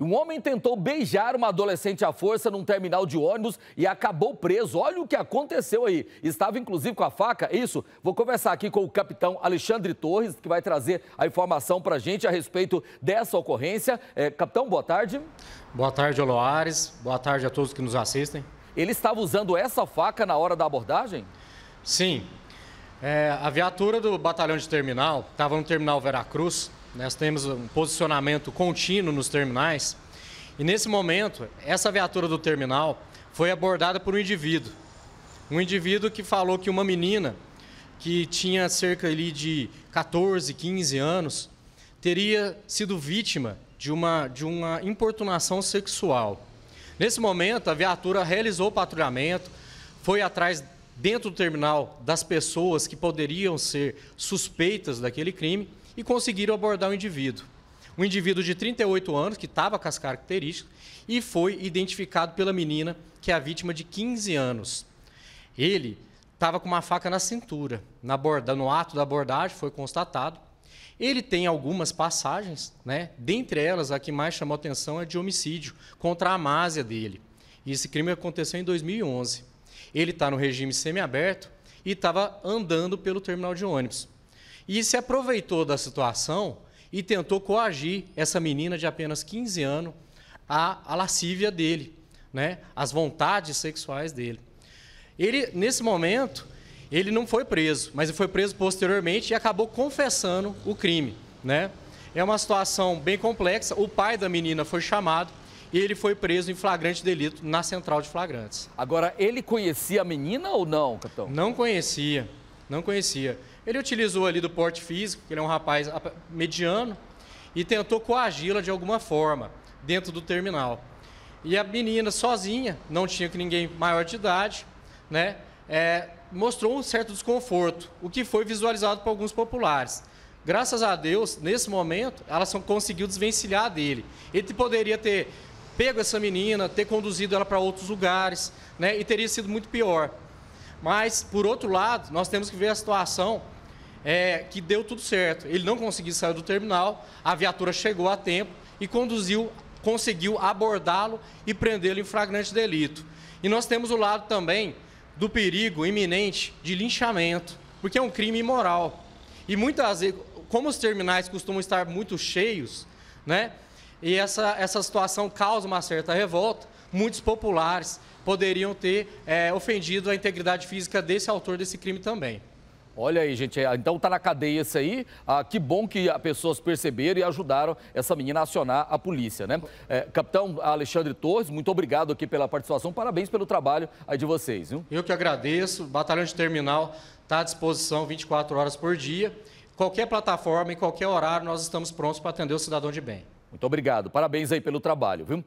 Um homem tentou beijar uma adolescente à força num terminal de ônibus e acabou preso. Olha o que aconteceu aí. Estava inclusive com a faca. É isso, vou conversar aqui com o capitão Alexandre Torres, que vai trazer a informação para a gente a respeito dessa ocorrência. É, capitão, boa tarde. Boa tarde, Oloares. Boa tarde a todos que nos assistem. Ele estava usando essa faca na hora da abordagem? Sim. É, a viatura do batalhão de terminal estava no terminal Veracruz nós temos um posicionamento contínuo nos terminais. E nesse momento, essa viatura do terminal foi abordada por um indivíduo. Um indivíduo que falou que uma menina que tinha cerca ali de 14, 15 anos teria sido vítima de uma, de uma importunação sexual. Nesse momento, a viatura realizou o patrulhamento, foi atrás dentro do terminal das pessoas que poderiam ser suspeitas daquele crime e conseguiram abordar o indivíduo. Um indivíduo de 38 anos, que estava com as características, e foi identificado pela menina, que é a vítima de 15 anos. Ele estava com uma faca na cintura. Na borda, no ato da abordagem, foi constatado. Ele tem algumas passagens, né? dentre elas a que mais chamou atenção é de homicídio, contra a amásia dele. E esse crime aconteceu em 2011. Ele está no regime semiaberto e estava andando pelo terminal de ônibus. E se aproveitou da situação e tentou coagir essa menina de apenas 15 anos a, a lascívia dele, né? as vontades sexuais dele. Ele, nesse momento, ele não foi preso, mas ele foi preso posteriormente e acabou confessando o crime. Né? É uma situação bem complexa. O pai da menina foi chamado e ele foi preso em flagrante delito na central de flagrantes. Agora, ele conhecia a menina ou não, capitão? Não conhecia, não conhecia. Ele utilizou ali do porte físico, ele é um rapaz mediano, e tentou coagi-la de alguma forma dentro do terminal. E a menina sozinha, não tinha que ninguém maior de idade, né? É, mostrou um certo desconforto, o que foi visualizado por alguns populares. Graças a Deus, nesse momento, ela conseguiu desvencilhar dele. Ele poderia ter pego essa menina, ter conduzido ela para outros lugares, né? E teria sido muito pior. Mas, por outro lado, nós temos que ver a situação é, que deu tudo certo. Ele não conseguiu sair do terminal, a viatura chegou a tempo e conduziu, conseguiu abordá-lo e prendê-lo em flagrante delito. E nós temos o lado também do perigo iminente de linchamento, porque é um crime imoral. E muitas vezes, como os terminais costumam estar muito cheios, né? E essa, essa situação causa uma certa revolta. Muitos populares poderiam ter é, ofendido a integridade física desse autor desse crime também. Olha aí, gente. É, então tá na cadeia isso aí. Ah, que bom que as pessoas perceberam e ajudaram essa menina a acionar a polícia, né? É, Capitão Alexandre Torres, muito obrigado aqui pela participação. Parabéns pelo trabalho aí de vocês, viu? Eu que agradeço. Batalhão de Terminal está à disposição 24 horas por dia. Qualquer plataforma, em qualquer horário, nós estamos prontos para atender o cidadão de bem. Muito obrigado. Parabéns aí pelo trabalho, viu?